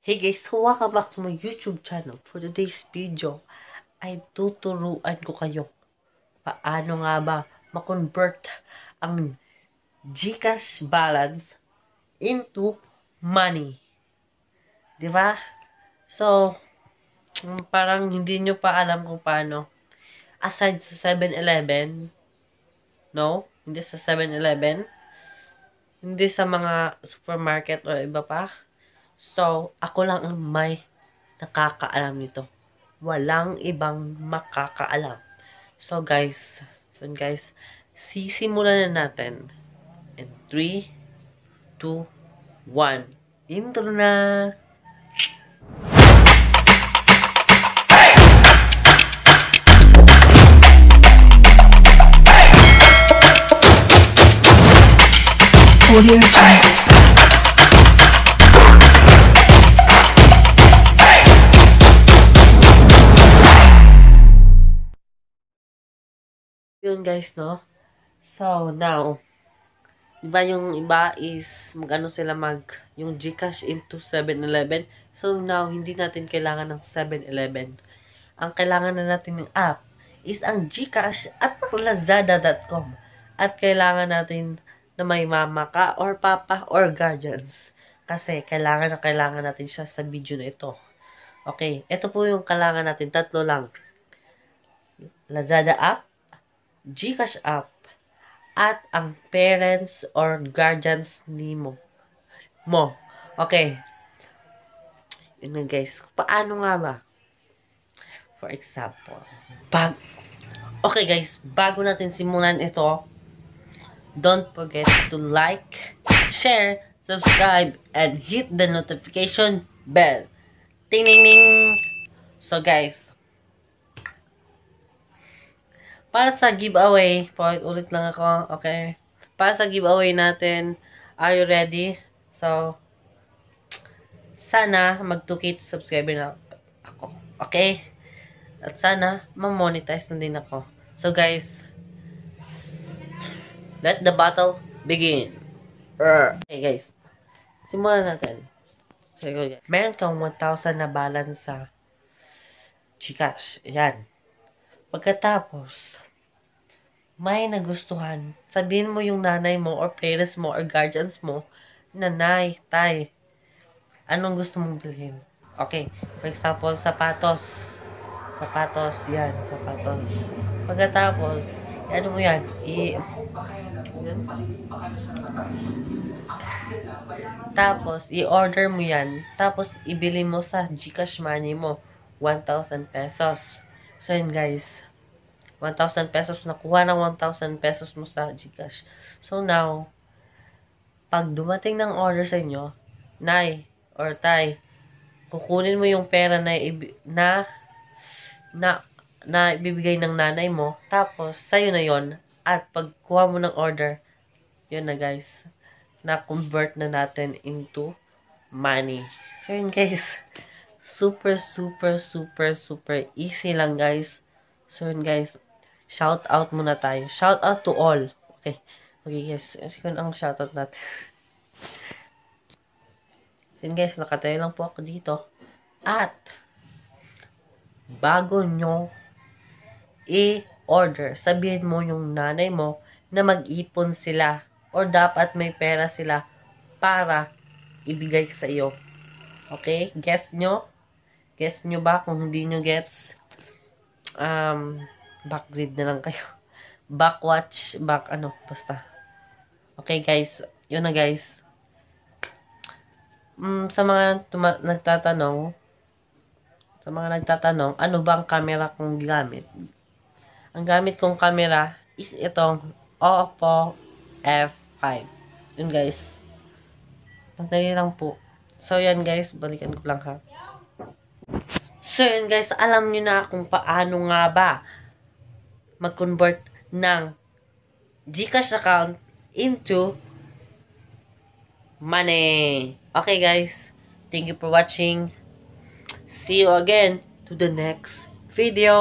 Hey guys, so welcome back to my YouTube channel. For today's video, ay tuturuan ko kayo paano nga ba makonvert ang Gcash balance into money. ba? Diba? So, mm, parang hindi nyo pa alam kung paano. Aside sa 7-Eleven, no? Hindi sa 7-Eleven, hindi sa mga supermarket o iba pa So, ako lang ang may nakakaalam nito. Walang ibang makakaalam. So, guys, so guys, sisimulan na natin. And 3, 2, 1. Intro na! Audio Jungle. Yun guys, no? So, now, iba yung iba is, magano sila mag, yung Gcash into 7-Eleven. So, now, hindi natin kailangan ng 7-Eleven. Ang kailangan na natin ng app is ang Gcash at Lazada.com. At kailangan natin na may mama ka or papa or guardians. Kasi kailangan na kailangan natin siya sa video na ito. Okay, ito po yung kailangan natin. Tatlo lang. Lazada app, GCash app at ang parents or guardians ni mo. mo. Okay. Yun na guys. Paano nga ba? For example, pag Okay guys, bago natin simulan ito, don't forget to like, share, subscribe, and hit the notification bell. Ting-ting-ting! So guys, para sa giveaway, point ulit lang ako, okay? Para sa giveaway natin, are you ready? So, sana mag-2k subscriber na ako, okay? At sana, ma-monetize na din ako. So guys, let the battle begin. Okay guys, simulan natin. Meron kang 1,000 na balance sa Gcash. Ayan. Pagkatapos, may nagustuhan, sabihin mo yung nanay mo or parents mo or guardians mo, nanay, tay, anong gusto mong bilhin? Okay, for example, sapatos. Sapatos, yan, sapatos. Pagkatapos, ano mo yan, i... Yan. Tapos, i-order mo yan. Tapos, ibili mo sa Gcash money mo. 1,000 pesos. So, yun guys. 1,000 pesos. Nakuha ng 1,000 pesos mo sa Gcash. So, now, pag dumating ng order sa inyo, nai or Tay, kukunin mo yung pera na na na, na ibibigay ng nanay mo. Tapos, sa'yo na yon At pagkuha mo ng order, yun na guys, na-convert na natin into money. So, yun guys. Super, super, super, super easy lang, guys. So, yun, guys. Shout out muna tayo. Shout out to all. Okay. Okay, guys. Sige ang shout out natin. yun, guys. Nakatayo lang po ako dito. At, bago nyo i-order, sabihin mo yung nanay mo na mag-ipon sila or dapat may pera sila para ibigay sa iyo. Okay? Guess nyo? Guess nyo ba kung hindi nyo gets? Um, backread na lang kayo. Backwatch, back ano, basta. Okay guys, yun na guys. Mm, sa mga nagtatanong, sa mga nagtatanong, ano ba ang camera kong gamit? Ang gamit kong camera is itong Oppo F5. Yun guys. Madali lang po. So, yan guys. Balikan ko lang ha. So yun guys, alam niyo na kung paano nga ba mag-convert ng Gcash account into money. Okay guys, thank you for watching. See you again to the next video.